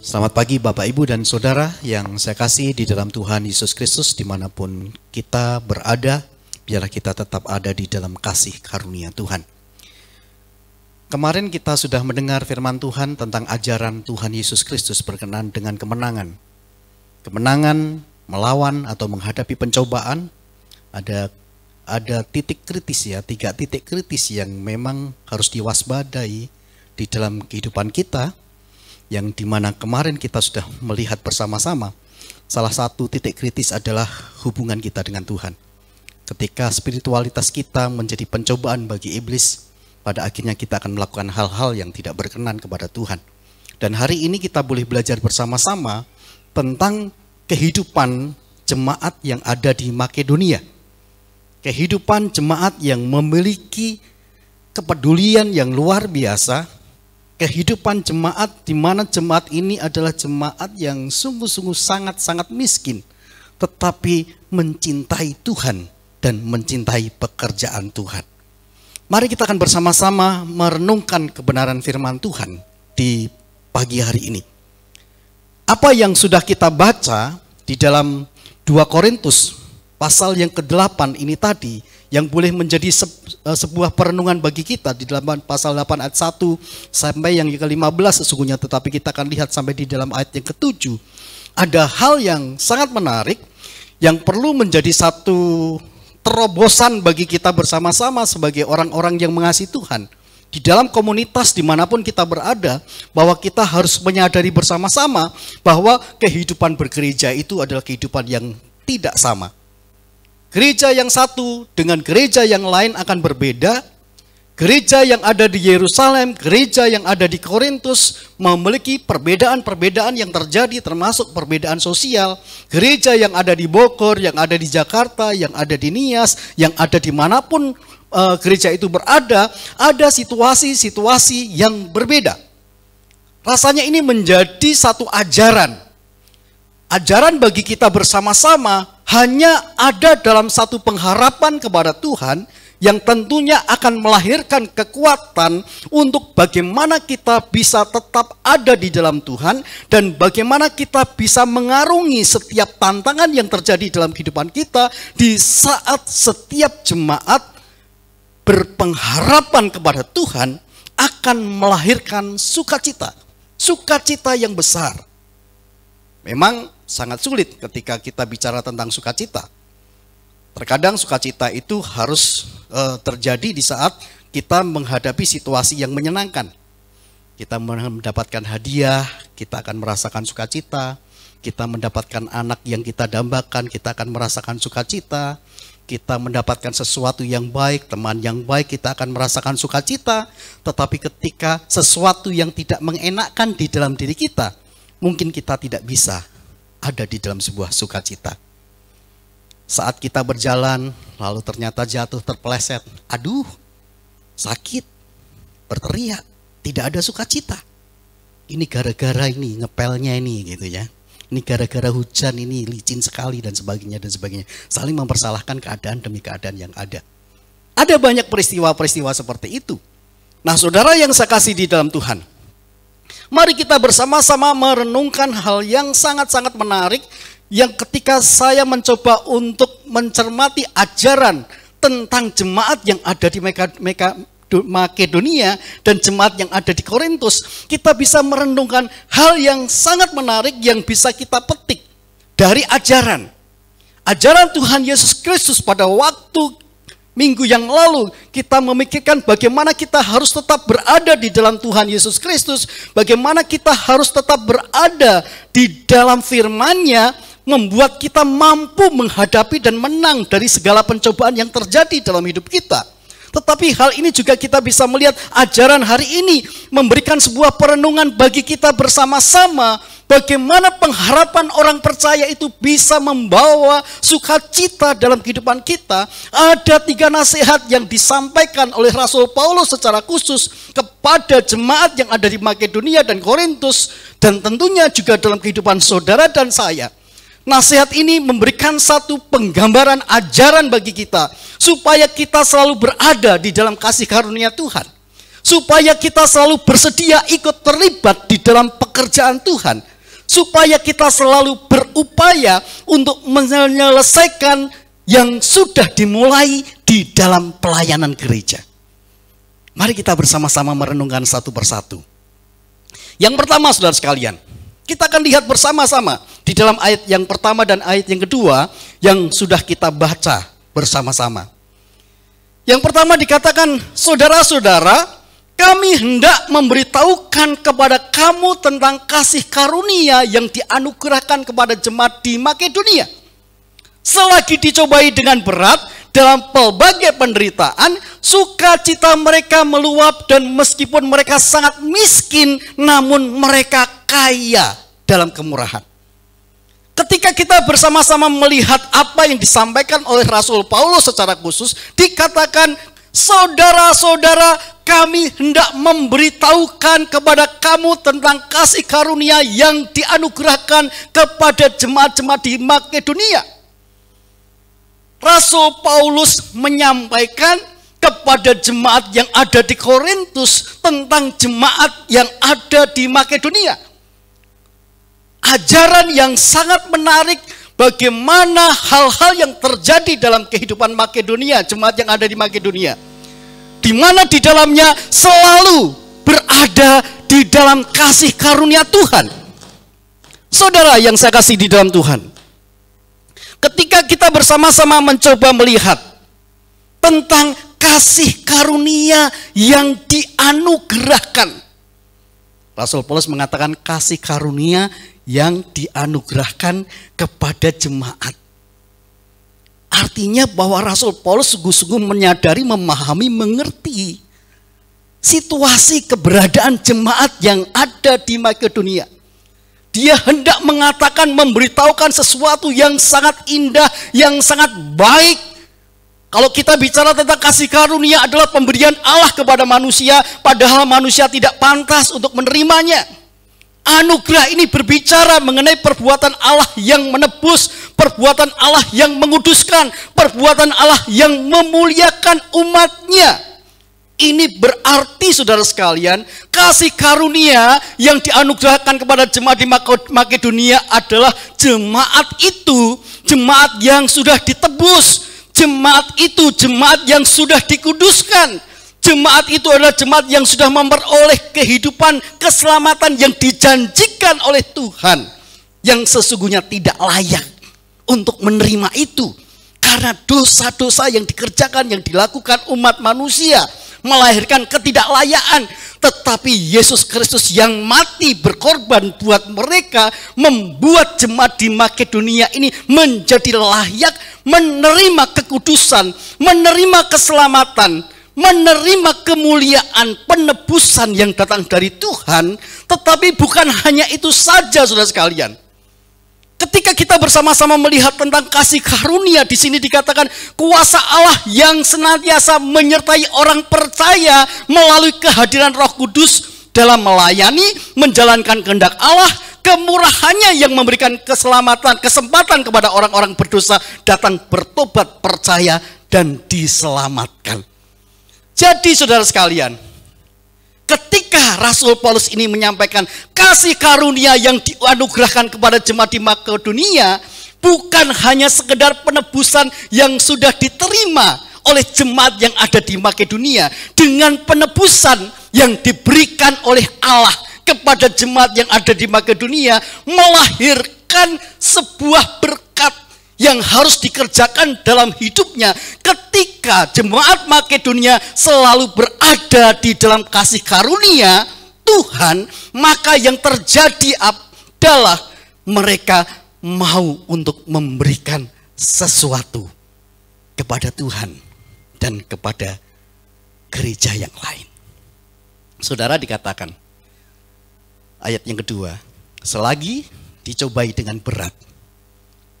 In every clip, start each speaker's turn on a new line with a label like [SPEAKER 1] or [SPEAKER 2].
[SPEAKER 1] Selamat pagi Bapak Ibu dan Saudara yang saya kasih di dalam Tuhan Yesus Kristus dimanapun kita berada, biarlah kita tetap ada di dalam kasih karunia Tuhan. Kemarin kita sudah mendengar firman Tuhan tentang ajaran Tuhan Yesus Kristus berkenan dengan kemenangan. Kemenangan melawan atau menghadapi pencobaan ada ada titik kritis ya, tiga titik kritis yang memang harus diwaspadai di dalam kehidupan kita yang dimana kemarin kita sudah melihat bersama-sama, salah satu titik kritis adalah hubungan kita dengan Tuhan. Ketika spiritualitas kita menjadi pencobaan bagi iblis, pada akhirnya kita akan melakukan hal-hal yang tidak berkenan kepada Tuhan. Dan hari ini kita boleh belajar bersama-sama tentang kehidupan jemaat yang ada di Makedonia. Kehidupan jemaat yang memiliki kepedulian yang luar biasa kehidupan jemaat di mana jemaat ini adalah jemaat yang sungguh-sungguh sangat-sangat miskin tetapi mencintai Tuhan dan mencintai pekerjaan Tuhan. Mari kita akan bersama-sama merenungkan kebenaran firman Tuhan di pagi hari ini. Apa yang sudah kita baca di dalam 2 Korintus pasal yang ke-8 ini tadi yang boleh menjadi eh, sebuah perenungan bagi kita di dalam pasal 8 ayat 1 sampai yang ke-15 sesungguhnya tetapi kita akan lihat sampai di dalam ayat yang ke-7 ada hal yang sangat menarik yang perlu menjadi satu terobosan bagi kita bersama-sama sebagai orang-orang yang mengasihi Tuhan di dalam komunitas dimanapun kita berada, bahwa kita harus menyadari bersama-sama bahwa kehidupan bergereja itu adalah kehidupan yang tidak sama. Gereja yang satu dengan gereja yang lain akan berbeda. Gereja yang ada di Yerusalem, gereja yang ada di Korintus memiliki perbedaan-perbedaan yang terjadi termasuk perbedaan sosial. Gereja yang ada di Bogor, yang ada di Jakarta, yang ada di Nias, yang ada manapun manapun eh, gereja itu berada, ada situasi-situasi yang berbeda. Rasanya ini menjadi satu ajaran. Ajaran bagi kita bersama-sama hanya ada dalam satu pengharapan kepada Tuhan yang tentunya akan melahirkan kekuatan untuk bagaimana kita bisa tetap ada di dalam Tuhan dan bagaimana kita bisa mengarungi setiap tantangan yang terjadi dalam kehidupan kita di saat setiap jemaat berpengharapan kepada Tuhan akan melahirkan sukacita, sukacita yang besar. Memang sangat sulit ketika kita bicara tentang sukacita. Terkadang sukacita itu harus e, terjadi di saat kita menghadapi situasi yang menyenangkan. Kita mendapatkan hadiah, kita akan merasakan sukacita, kita mendapatkan anak yang kita dambakan, kita akan merasakan sukacita, kita mendapatkan sesuatu yang baik, teman yang baik, kita akan merasakan sukacita. Tetapi ketika sesuatu yang tidak mengenakkan di dalam diri kita, mungkin kita tidak bisa ada di dalam sebuah sukacita. Saat kita berjalan, lalu ternyata jatuh terpeleset. Aduh, sakit, berteriak, tidak ada sukacita. Ini gara-gara ini, ngepelnya ini gitu ya. Ini gara-gara hujan ini licin sekali dan sebagainya dan sebagainya. Saling mempersalahkan keadaan demi keadaan yang ada. Ada banyak peristiwa-peristiwa seperti itu. Nah saudara yang saya kasih di dalam Tuhan. Mari kita bersama-sama merenungkan hal yang sangat-sangat menarik yang ketika saya mencoba untuk mencermati ajaran tentang jemaat yang ada di Meka, Meka, Makedonia dan jemaat yang ada di Korintus, kita bisa merenungkan hal yang sangat menarik yang bisa kita petik dari ajaran. Ajaran Tuhan Yesus Kristus pada waktu minggu yang lalu kita memikirkan bagaimana kita harus tetap berada di dalam Tuhan Yesus Kristus, bagaimana kita harus tetap berada di dalam firman-Nya membuat kita mampu menghadapi dan menang dari segala pencobaan yang terjadi dalam hidup kita. Tetapi hal ini juga kita bisa melihat ajaran hari ini memberikan sebuah perenungan bagi kita bersama-sama bagaimana pengharapan orang percaya itu bisa membawa sukacita dalam kehidupan kita. Ada tiga nasihat yang disampaikan oleh Rasul Paulus secara khusus kepada jemaat yang ada di Makedonia dan Korintus dan tentunya juga dalam kehidupan saudara dan saya. Nasihat ini memberikan satu penggambaran ajaran bagi kita supaya kita selalu berada di dalam kasih karunia Tuhan. Supaya kita selalu bersedia ikut terlibat di dalam pekerjaan Tuhan. Supaya kita selalu berupaya untuk menyelesaikan yang sudah dimulai di dalam pelayanan gereja. Mari kita bersama-sama merenungkan satu persatu. Yang pertama saudara sekalian, kita akan lihat bersama-sama di dalam ayat yang pertama dan ayat yang kedua yang sudah kita baca bersama-sama. Yang pertama dikatakan, saudara-saudara, kami hendak memberitahukan kepada kamu tentang kasih karunia yang dianugerahkan kepada jemaat di Makedonia. Selagi dicobai dengan berat, dalam pelbagai penderitaan, sukacita mereka meluap dan meskipun mereka sangat miskin, namun mereka kaya dalam kemurahan. Ketika kita bersama-sama melihat apa yang disampaikan oleh Rasul Paulus secara khusus, dikatakan Saudara-saudara, kami hendak memberitahukan kepada kamu tentang kasih karunia yang dianugerahkan kepada jemaat-jemaat di Makedonia. dunia Rasul Paulus menyampaikan kepada jemaat yang ada di Korintus tentang jemaat yang ada di Makedonia. Ajaran yang sangat menarik bagaimana hal-hal yang terjadi dalam kehidupan Makedonia, jemaat yang ada di Makedonia. Di mana di dalamnya selalu berada di dalam kasih karunia Tuhan. Saudara yang saya kasih di dalam Tuhan ketika kita bersama-sama mencoba melihat tentang kasih karunia yang dianugerahkan. Rasul Paulus mengatakan kasih karunia yang dianugerahkan kepada jemaat. Artinya bahwa Rasul Paulus sungguh-sungguh menyadari, memahami, mengerti situasi keberadaan jemaat yang ada di Makedonia. dunia dia hendak mengatakan, memberitahukan sesuatu yang sangat indah, yang sangat baik. Kalau kita bicara tentang kasih karunia adalah pemberian Allah kepada manusia, padahal manusia tidak pantas untuk menerimanya. Anugerah ini berbicara mengenai perbuatan Allah yang menebus, perbuatan Allah yang menguduskan, perbuatan Allah yang memuliakan umatnya. Ini ber Berarti saudara sekalian, kasih karunia yang dianugerahkan kepada jemaat di Makedonia adalah jemaat itu, jemaat yang sudah ditebus, jemaat itu jemaat yang sudah dikuduskan. Jemaat itu adalah jemaat yang sudah memperoleh kehidupan keselamatan yang dijanjikan oleh Tuhan yang sesungguhnya tidak layak untuk menerima itu. Karena dosa-dosa yang dikerjakan, yang dilakukan umat manusia melahirkan ketidaklayaan, Tetapi Yesus Kristus yang mati berkorban buat mereka membuat jemaat di Makedonia ini menjadi layak menerima kekudusan, menerima keselamatan, menerima kemuliaan penebusan yang datang dari Tuhan. Tetapi bukan hanya itu saja saudara sekalian ketika kita bersama-sama melihat tentang kasih karunia di sini dikatakan kuasa Allah yang senantiasa menyertai orang percaya melalui kehadiran Roh Kudus dalam melayani, menjalankan kehendak Allah, kemurahannya yang memberikan keselamatan, kesempatan kepada orang-orang berdosa datang bertobat, percaya dan diselamatkan. Jadi saudara sekalian, ketika Rasul Paulus ini menyampaikan kasih karunia yang dianugerahkan kepada jemaat di Makedonia bukan hanya sekedar penebusan yang sudah diterima oleh jemaat yang ada di Makedonia dengan penebusan yang diberikan oleh Allah kepada jemaat yang ada di Makedonia melahirkan sebuah ber yang harus dikerjakan dalam hidupnya ketika jemaat Makedonia selalu berada di dalam kasih karunia Tuhan, maka yang terjadi adalah mereka mau untuk memberikan sesuatu kepada Tuhan dan kepada gereja yang lain. Saudara dikatakan ayat yang kedua, selagi dicobai dengan berat,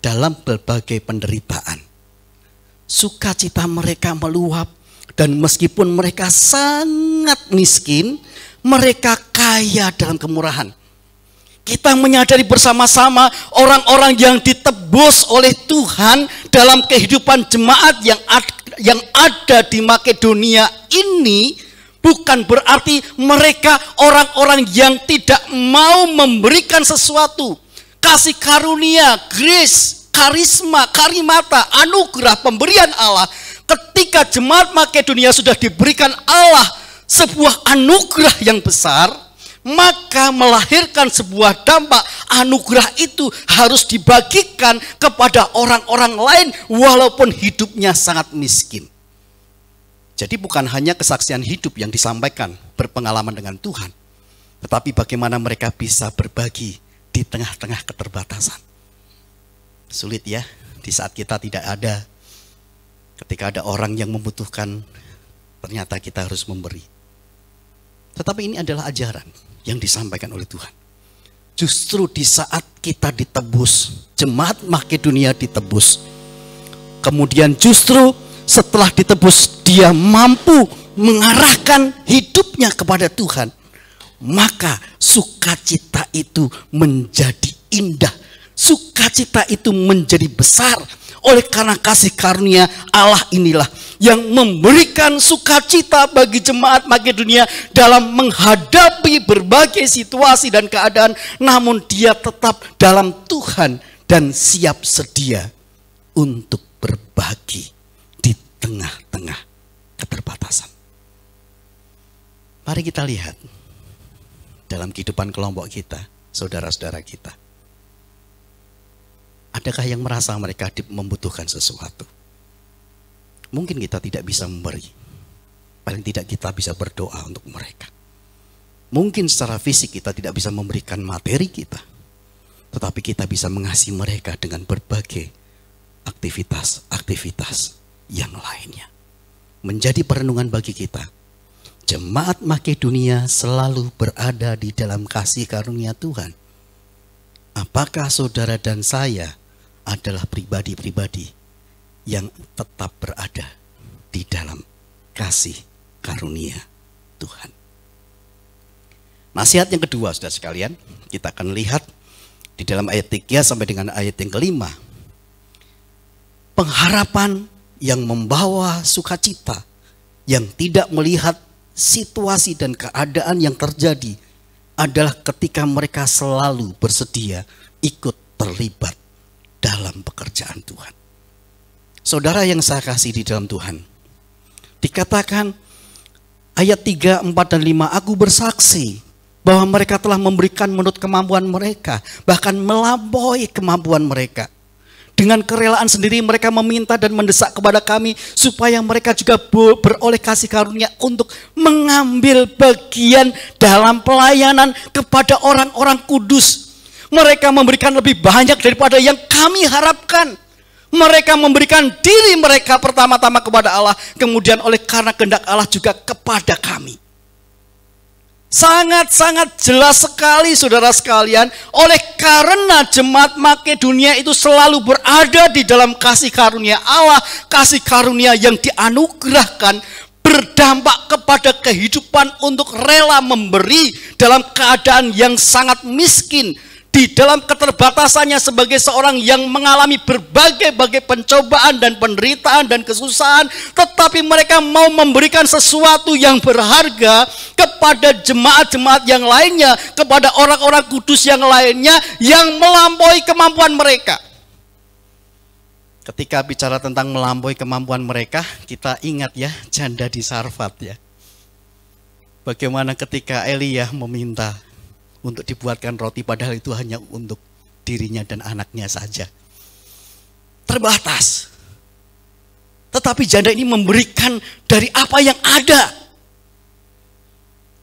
[SPEAKER 1] dalam berbagai penderitaan. Sukacita mereka meluap dan meskipun mereka sangat miskin, mereka kaya dalam kemurahan. Kita menyadari bersama-sama orang-orang yang ditebus oleh Tuhan dalam kehidupan jemaat yang ada, yang ada di Makedonia ini bukan berarti mereka orang-orang yang tidak mau memberikan sesuatu kasih karunia, grace, karisma, karimata, anugerah, pemberian Allah. Ketika jemaat Makedonia sudah diberikan Allah sebuah anugerah yang besar, maka melahirkan sebuah dampak anugerah itu harus dibagikan kepada orang-orang lain walaupun hidupnya sangat miskin. Jadi bukan hanya kesaksian hidup yang disampaikan berpengalaman dengan Tuhan, tetapi bagaimana mereka bisa berbagi di tengah-tengah keterbatasan. Sulit ya, di saat kita tidak ada, ketika ada orang yang membutuhkan, ternyata kita harus memberi. Tetapi ini adalah ajaran yang disampaikan oleh Tuhan. Justru di saat kita ditebus, jemaat Makedonia ditebus. Kemudian justru setelah ditebus, dia mampu mengarahkan hidupnya kepada Tuhan maka sukacita itu menjadi indah. Sukacita itu menjadi besar. Oleh karena kasih karunia Allah inilah yang memberikan sukacita bagi jemaat maki dunia dalam menghadapi berbagai situasi dan keadaan namun dia tetap dalam Tuhan dan siap sedia untuk berbagi di tengah-tengah keterbatasan. Mari kita lihat dalam kehidupan kelompok kita, saudara-saudara kita. Adakah yang merasa mereka membutuhkan sesuatu? Mungkin kita tidak bisa memberi. Paling tidak kita bisa berdoa untuk mereka. Mungkin secara fisik kita tidak bisa memberikan materi kita. Tetapi kita bisa mengasihi mereka dengan berbagai aktivitas-aktivitas yang lainnya. Menjadi perenungan bagi kita jemaat Makedonia selalu berada di dalam kasih karunia Tuhan. Apakah saudara dan saya adalah pribadi-pribadi yang tetap berada di dalam kasih karunia Tuhan? Nasihat yang kedua, saudara sekalian, kita akan lihat di dalam ayat 3 sampai dengan ayat yang kelima. Pengharapan yang membawa sukacita, yang tidak melihat situasi dan keadaan yang terjadi adalah ketika mereka selalu bersedia ikut terlibat dalam pekerjaan Tuhan. Saudara yang saya kasih di dalam Tuhan, dikatakan ayat 3, 4, dan 5, aku bersaksi bahwa mereka telah memberikan menurut kemampuan mereka, bahkan melampaui kemampuan mereka. Dengan kerelaan sendiri mereka meminta dan mendesak kepada kami supaya mereka juga beroleh kasih karunia untuk mengambil bagian dalam pelayanan kepada orang-orang kudus. Mereka memberikan lebih banyak daripada yang kami harapkan. Mereka memberikan diri mereka pertama-tama kepada Allah, kemudian oleh karena kehendak Allah juga kepada kami. Sangat-sangat jelas sekali saudara sekalian, oleh karena jemaat Makedonia itu selalu berada di dalam kasih karunia Allah, kasih karunia yang dianugerahkan berdampak kepada kehidupan untuk rela memberi dalam keadaan yang sangat miskin, di dalam keterbatasannya sebagai seorang yang mengalami berbagai-bagai pencobaan dan penderitaan dan kesusahan, tetapi mereka mau memberikan sesuatu yang berharga kepada jemaat-jemaat yang lainnya, kepada orang-orang kudus yang lainnya yang melampaui kemampuan mereka. Ketika bicara tentang melampaui kemampuan mereka, kita ingat ya janda di Sarfat ya. Bagaimana ketika Elia meminta untuk dibuatkan roti padahal itu hanya untuk dirinya dan anaknya saja. Terbatas. Tetapi janda ini memberikan dari apa yang ada.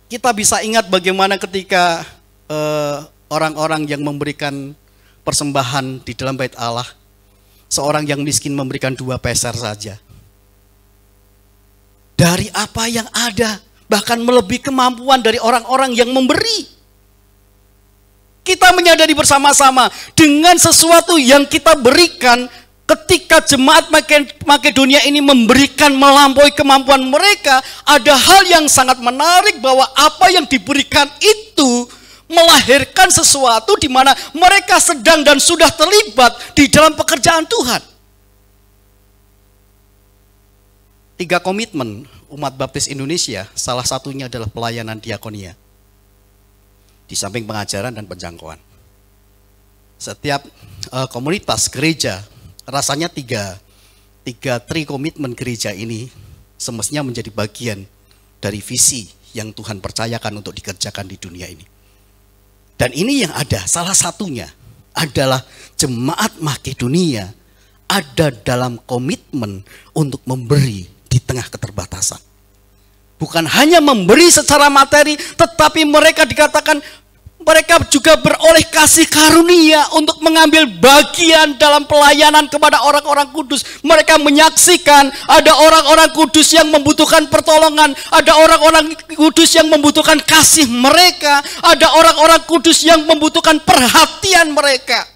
[SPEAKER 1] Kita bisa ingat bagaimana ketika eh, orang-orang uh, yang memberikan persembahan di dalam bait Allah, seorang yang miskin memberikan dua peser saja. Dari apa yang ada, bahkan melebihi kemampuan dari orang-orang yang memberi. Kita menyadari bersama-sama dengan sesuatu yang kita berikan ketika jemaat Makedonia ini memberikan melampaui kemampuan mereka, ada hal yang sangat menarik bahwa apa yang diberikan itu melahirkan sesuatu di mana mereka sedang dan sudah terlibat di dalam pekerjaan Tuhan. Tiga komitmen umat baptis Indonesia, salah satunya adalah pelayanan diakonia di samping pengajaran dan penjangkauan. Setiap uh, komunitas gereja rasanya tiga tiga tri komitmen gereja ini semestinya menjadi bagian dari visi yang Tuhan percayakan untuk dikerjakan di dunia ini. Dan ini yang ada, salah satunya adalah jemaat Makedonia ada dalam komitmen untuk memberi di tengah keterbatasan bukan hanya memberi secara materi, tetapi mereka dikatakan mereka juga beroleh kasih karunia untuk mengambil bagian dalam pelayanan kepada orang-orang kudus. Mereka menyaksikan ada orang-orang kudus yang membutuhkan pertolongan, ada orang-orang kudus yang membutuhkan kasih mereka, ada orang-orang kudus yang membutuhkan perhatian mereka.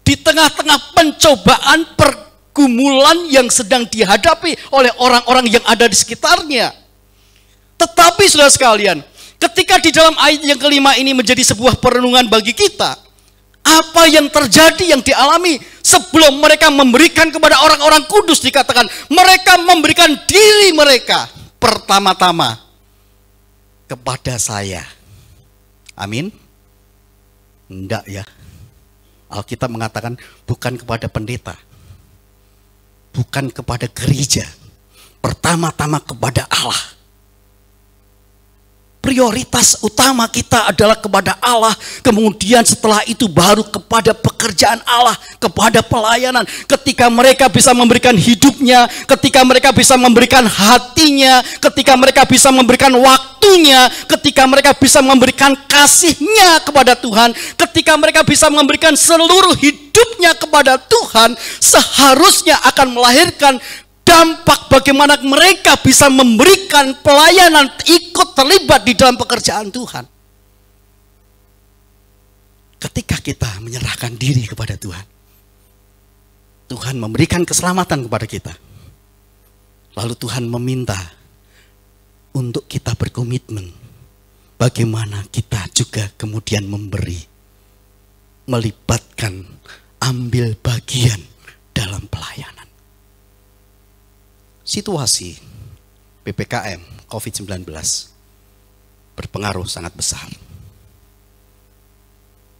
[SPEAKER 1] Di tengah-tengah pencobaan pergumulan yang sedang dihadapi oleh orang-orang yang ada di sekitarnya. Tetapi sudah sekalian, ketika di dalam ayat yang kelima ini menjadi sebuah perenungan bagi kita, apa yang terjadi yang dialami sebelum mereka memberikan kepada orang-orang kudus dikatakan mereka memberikan diri mereka pertama-tama kepada saya. Amin. Enggak ya. Alkitab mengatakan bukan kepada pendeta. Bukan kepada gereja. Pertama-tama kepada Allah prioritas utama kita adalah kepada Allah, kemudian setelah itu baru kepada pekerjaan Allah, kepada pelayanan. Ketika mereka bisa memberikan hidupnya, ketika mereka bisa memberikan hatinya, ketika mereka bisa memberikan waktunya, ketika mereka bisa memberikan kasihnya kepada Tuhan, ketika mereka bisa memberikan seluruh hidupnya kepada Tuhan, seharusnya akan melahirkan dampak bagaimana mereka bisa memberikan pelayanan ikut terlibat di dalam pekerjaan Tuhan. Ketika kita menyerahkan diri kepada Tuhan, Tuhan memberikan keselamatan kepada kita. Lalu Tuhan meminta untuk kita berkomitmen bagaimana kita juga kemudian memberi melibatkan ambil bagian situasi PPKM COVID-19 berpengaruh sangat besar.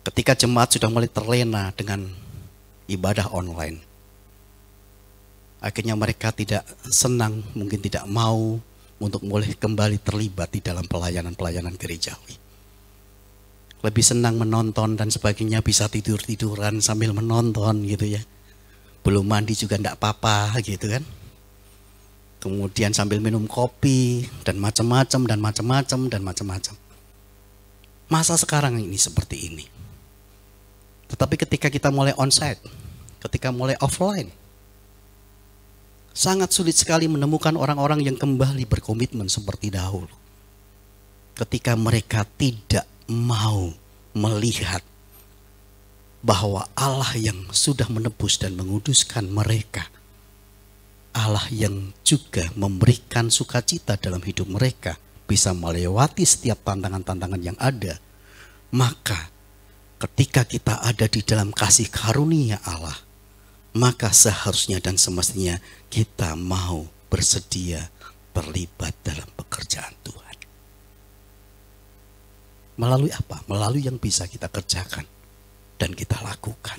[SPEAKER 1] Ketika jemaat sudah mulai terlena dengan ibadah online, akhirnya mereka tidak senang, mungkin tidak mau untuk mulai kembali terlibat di dalam pelayanan-pelayanan gerejawi. Lebih senang menonton dan sebagainya, bisa tidur-tiduran sambil menonton gitu ya. Belum mandi juga tidak apa-apa gitu kan kemudian sambil minum kopi dan macam-macam dan macam-macam dan macam-macam. Masa sekarang ini seperti ini. Tetapi ketika kita mulai onsite, ketika mulai offline, sangat sulit sekali menemukan orang-orang yang kembali berkomitmen seperti dahulu. Ketika mereka tidak mau melihat bahwa Allah yang sudah menebus dan menguduskan mereka Allah yang juga memberikan sukacita dalam hidup mereka bisa melewati setiap tantangan-tantangan yang ada, maka ketika kita ada di dalam kasih karunia Allah, maka seharusnya dan semestinya kita mau bersedia terlibat dalam pekerjaan Tuhan. Melalui apa? Melalui yang bisa kita kerjakan dan kita lakukan.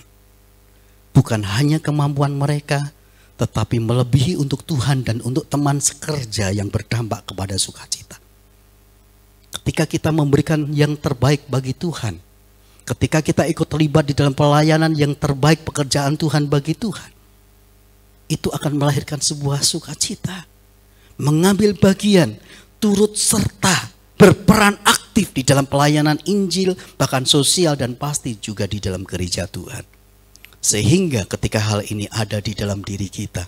[SPEAKER 1] Bukan hanya kemampuan mereka, tetapi melebihi untuk Tuhan dan untuk teman sekerja yang berdampak kepada sukacita. Ketika kita memberikan yang terbaik bagi Tuhan, ketika kita ikut terlibat di dalam pelayanan yang terbaik pekerjaan Tuhan bagi Tuhan, itu akan melahirkan sebuah sukacita. Mengambil bagian, turut serta, berperan aktif di dalam pelayanan Injil, bahkan sosial dan pasti juga di dalam gereja Tuhan. Sehingga ketika hal ini ada di dalam diri kita,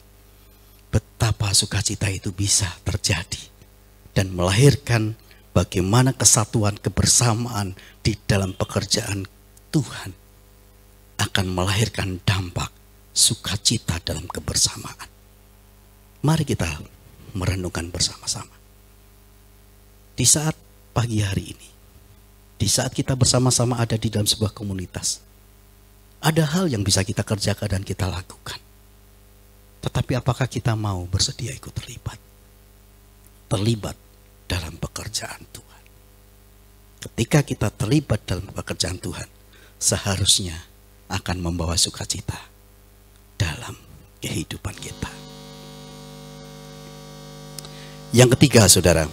[SPEAKER 1] betapa sukacita itu bisa terjadi dan melahirkan bagaimana kesatuan kebersamaan di dalam pekerjaan Tuhan akan melahirkan dampak sukacita dalam kebersamaan. Mari kita merenungkan bersama-sama. Di saat pagi hari ini, di saat kita bersama-sama ada di dalam sebuah komunitas, ada hal yang bisa kita kerjakan dan kita lakukan. Tetapi apakah kita mau bersedia ikut terlibat? Terlibat dalam pekerjaan Tuhan. Ketika kita terlibat dalam pekerjaan Tuhan, seharusnya akan membawa sukacita dalam kehidupan kita. Yang ketiga, saudara,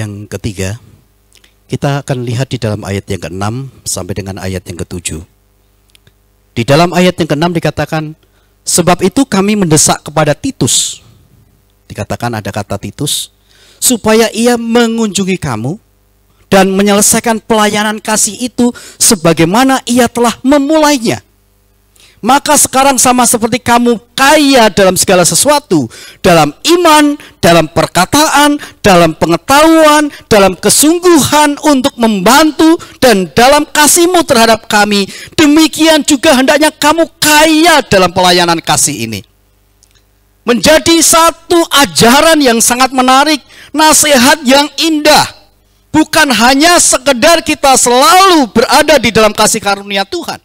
[SPEAKER 1] yang ketiga, kita akan lihat di dalam ayat yang ke-6 sampai dengan ayat yang ke-7. Di dalam ayat yang ke-6 dikatakan, sebab itu kami mendesak kepada Titus. Dikatakan ada kata Titus, supaya ia mengunjungi kamu dan menyelesaikan pelayanan kasih itu sebagaimana ia telah memulainya. Maka sekarang sama seperti kamu kaya dalam segala sesuatu, dalam iman, dalam perkataan, dalam pengetahuan, dalam kesungguhan untuk membantu dan dalam kasihmu terhadap kami. Demikian juga hendaknya kamu kaya dalam pelayanan kasih ini. Menjadi satu ajaran yang sangat menarik, nasihat yang indah. Bukan hanya sekedar kita selalu berada di dalam kasih karunia Tuhan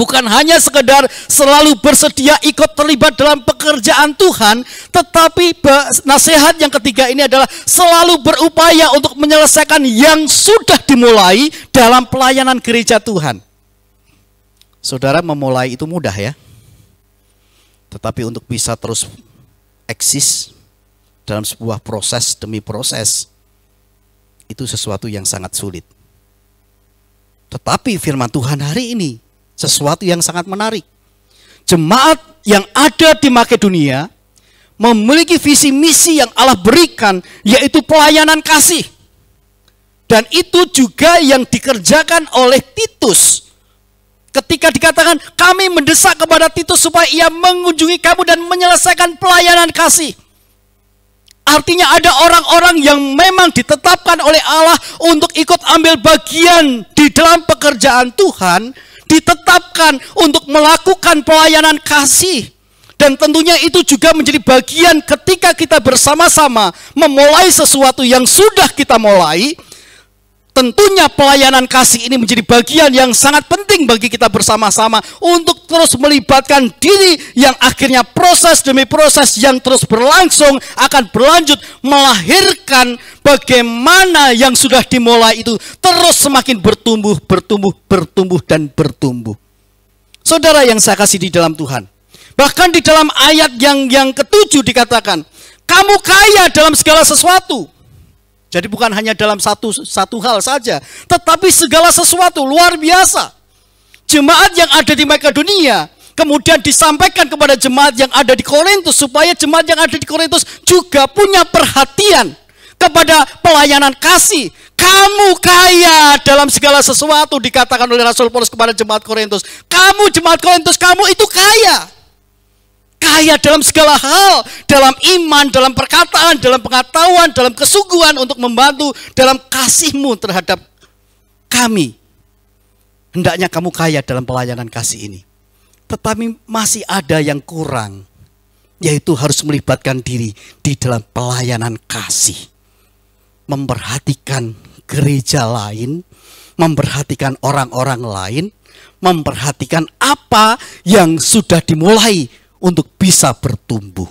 [SPEAKER 1] bukan hanya sekedar selalu bersedia ikut terlibat dalam pekerjaan Tuhan, tetapi nasihat yang ketiga ini adalah selalu berupaya untuk menyelesaikan yang sudah dimulai dalam pelayanan gereja Tuhan. Saudara memulai itu mudah ya. Tetapi untuk bisa terus eksis dalam sebuah proses demi proses itu sesuatu yang sangat sulit. Tetapi firman Tuhan hari ini sesuatu yang sangat menarik. Jemaat yang ada di Makedonia memiliki visi misi yang Allah berikan yaitu pelayanan kasih. Dan itu juga yang dikerjakan oleh Titus. Ketika dikatakan kami mendesak kepada Titus supaya ia mengunjungi kamu dan menyelesaikan pelayanan kasih. Artinya ada orang-orang yang memang ditetapkan oleh Allah untuk ikut ambil bagian di dalam pekerjaan Tuhan ditetapkan untuk melakukan pelayanan kasih. Dan tentunya itu juga menjadi bagian ketika kita bersama-sama memulai sesuatu yang sudah kita mulai, Tentunya pelayanan kasih ini menjadi bagian yang sangat penting bagi kita bersama-sama untuk terus melibatkan diri yang akhirnya proses demi proses yang terus berlangsung akan berlanjut melahirkan bagaimana yang sudah dimulai itu terus semakin bertumbuh, bertumbuh, bertumbuh dan bertumbuh. Saudara yang saya kasih di dalam Tuhan. Bahkan di dalam ayat yang yang ketujuh dikatakan, kamu kaya dalam segala sesuatu jadi bukan hanya dalam satu satu hal saja, tetapi segala sesuatu luar biasa. Jemaat yang ada di Makedonia kemudian disampaikan kepada jemaat yang ada di Korintus supaya jemaat yang ada di Korintus juga punya perhatian kepada pelayanan kasih. Kamu kaya dalam segala sesuatu dikatakan oleh Rasul Paulus kepada jemaat Korintus. Kamu jemaat Korintus, kamu itu kaya kaya dalam segala hal, dalam iman, dalam perkataan, dalam pengetahuan, dalam kesungguhan untuk membantu dalam kasihmu terhadap kami. Hendaknya kamu kaya dalam pelayanan kasih ini. Tetapi masih ada yang kurang, yaitu harus melibatkan diri di dalam pelayanan kasih. Memperhatikan gereja lain, memperhatikan orang-orang lain, memperhatikan apa yang sudah dimulai untuk bisa bertumbuh.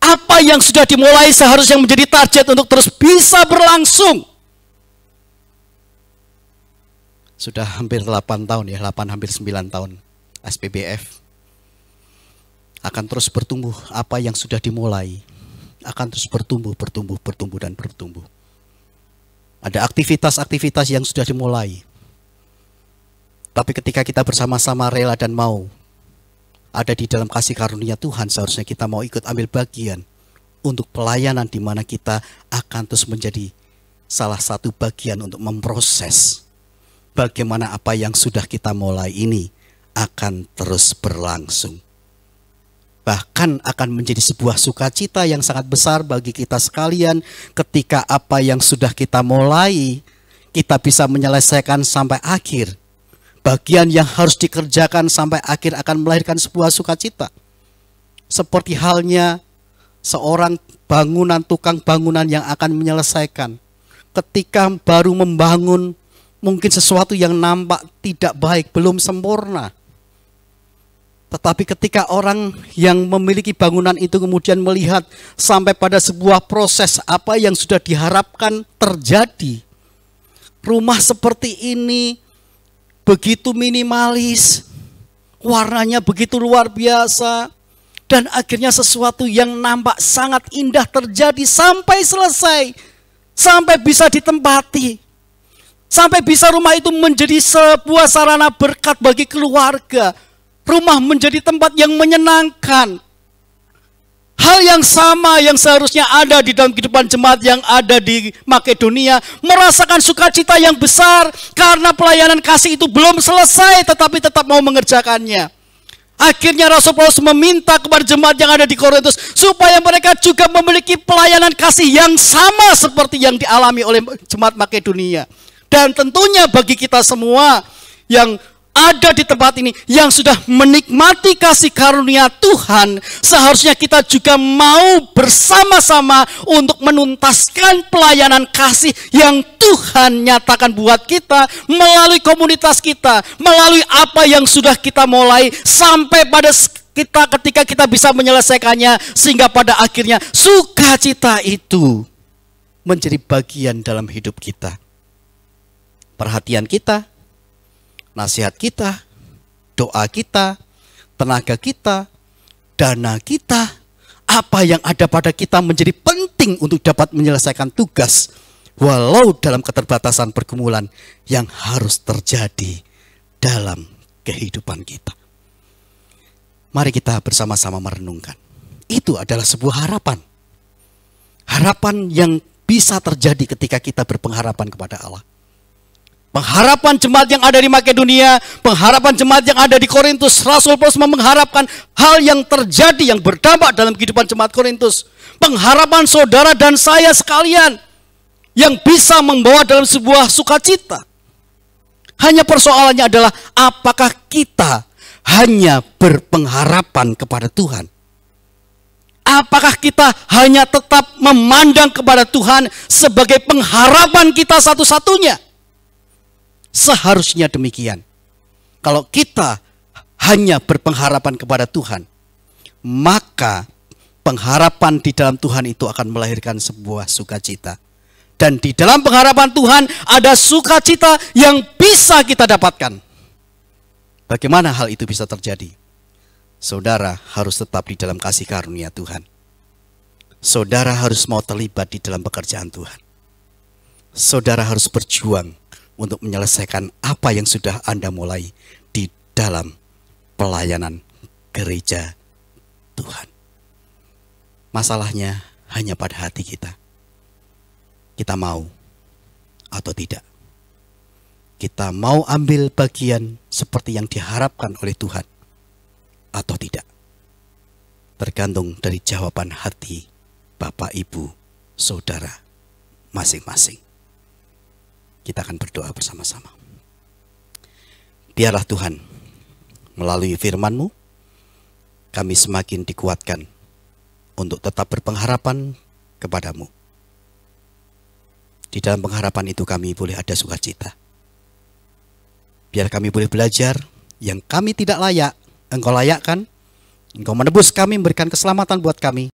[SPEAKER 1] Apa yang sudah dimulai seharusnya menjadi target untuk terus bisa berlangsung. Sudah hampir 8 tahun ya, 8 hampir 9 tahun SPBF akan terus bertumbuh apa yang sudah dimulai akan terus bertumbuh, bertumbuh, bertumbuh dan bertumbuh. Ada aktivitas-aktivitas yang sudah dimulai. Tapi ketika kita bersama-sama rela dan mau ada di dalam kasih karunia Tuhan, seharusnya kita mau ikut ambil bagian untuk pelayanan di mana kita akan terus menjadi salah satu bagian untuk memproses bagaimana apa yang sudah kita mulai ini akan terus berlangsung. Bahkan akan menjadi sebuah sukacita yang sangat besar bagi kita sekalian ketika apa yang sudah kita mulai kita bisa menyelesaikan sampai akhir bagian yang harus dikerjakan sampai akhir akan melahirkan sebuah sukacita. Seperti halnya seorang bangunan tukang bangunan yang akan menyelesaikan. Ketika baru membangun mungkin sesuatu yang nampak tidak baik, belum sempurna. Tetapi ketika orang yang memiliki bangunan itu kemudian melihat sampai pada sebuah proses apa yang sudah diharapkan terjadi. Rumah seperti ini begitu minimalis, warnanya begitu luar biasa, dan akhirnya sesuatu yang nampak sangat indah terjadi sampai selesai, sampai bisa ditempati, sampai bisa rumah itu menjadi sebuah sarana berkat bagi keluarga, rumah menjadi tempat yang menyenangkan, Hal yang sama yang seharusnya ada di dalam kehidupan jemaat yang ada di Makedonia merasakan sukacita yang besar karena pelayanan kasih itu belum selesai tetapi tetap mau mengerjakannya. Akhirnya Rasul Paulus meminta kepada jemaat yang ada di Korintus supaya mereka juga memiliki pelayanan kasih yang sama seperti yang dialami oleh jemaat Makedonia. Dan tentunya bagi kita semua yang ada di tempat ini yang sudah menikmati kasih karunia Tuhan, seharusnya kita juga mau bersama-sama untuk menuntaskan pelayanan kasih yang Tuhan nyatakan buat kita melalui komunitas kita, melalui apa yang sudah kita mulai sampai pada kita ketika kita bisa menyelesaikannya sehingga pada akhirnya sukacita itu menjadi bagian dalam hidup kita. Perhatian kita, nasihat kita, doa kita, tenaga kita, dana kita, apa yang ada pada kita menjadi penting untuk dapat menyelesaikan tugas walau dalam keterbatasan pergumulan yang harus terjadi dalam kehidupan kita. Mari kita bersama-sama merenungkan. Itu adalah sebuah harapan. Harapan yang bisa terjadi ketika kita berpengharapan kepada Allah. Pengharapan jemaat yang ada di Makedonia, pengharapan jemaat yang ada di Korintus, Rasul Paulus mengharapkan hal yang terjadi yang berdampak dalam kehidupan jemaat Korintus. Pengharapan saudara dan saya sekalian yang bisa membawa dalam sebuah sukacita. Hanya persoalannya adalah apakah kita hanya berpengharapan kepada Tuhan? Apakah kita hanya tetap memandang kepada Tuhan sebagai pengharapan kita satu-satunya? Seharusnya demikian. Kalau kita hanya berpengharapan kepada Tuhan, maka pengharapan di dalam Tuhan itu akan melahirkan sebuah sukacita. Dan di dalam pengharapan Tuhan ada sukacita yang bisa kita dapatkan. Bagaimana hal itu bisa terjadi? Saudara harus tetap di dalam kasih karunia Tuhan. Saudara harus mau terlibat di dalam pekerjaan Tuhan. Saudara harus berjuang untuk menyelesaikan apa yang sudah Anda mulai di dalam pelayanan gereja Tuhan. Masalahnya hanya pada hati kita. Kita mau atau tidak. Kita mau ambil bagian seperti yang diharapkan oleh Tuhan atau tidak. Tergantung dari jawaban hati Bapak, Ibu, Saudara masing-masing. Kita akan berdoa bersama-sama. Biarlah Tuhan melalui firman-Mu kami semakin dikuatkan untuk tetap berpengharapan kepadamu. Di dalam pengharapan itu kami boleh ada sukacita. Biar kami boleh belajar yang kami tidak layak, engkau layakkan, engkau menebus kami, memberikan keselamatan buat kami.